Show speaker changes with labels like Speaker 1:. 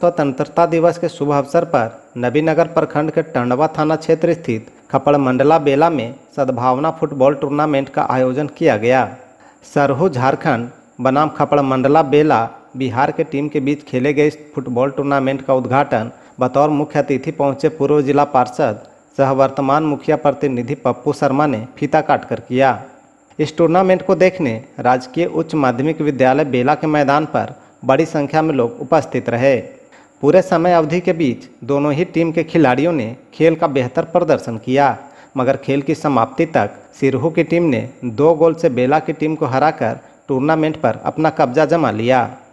Speaker 1: स्वतंत्रता दिवस के शुभ अवसर पर नबीनगर प्रखंड के टंडवा थाना क्षेत्र स्थित खपड़ मंडला बेला में सद्भावना फुटबॉल टूर्नामेंट का आयोजन किया गया सरहू झारखंड बनाम खपड़ मंडला बेला बिहार के टीम के बीच खेले गए इस फुटबॉल टूर्नामेंट का उद्घाटन बतौर मुख्य अतिथि पहुंचे पूर्व जिला पार्षद सह वर्तमान मुखिया प्रतिनिधि पप्पू शर्मा ने फीता काटकर किया इस टूर्नामेंट को देखने राजकीय उच्च माध्यमिक विद्यालय बेला के मैदान पर बड़ी संख्या में लोग उपस्थित रहे पूरे समय अवधि के बीच दोनों ही टीम के खिलाड़ियों ने खेल का बेहतर प्रदर्शन किया मगर खेल की समाप्ति तक सिरहू की टीम ने दो गोल से बेला की टीम को हराकर टूर्नामेंट पर अपना कब्जा जमा लिया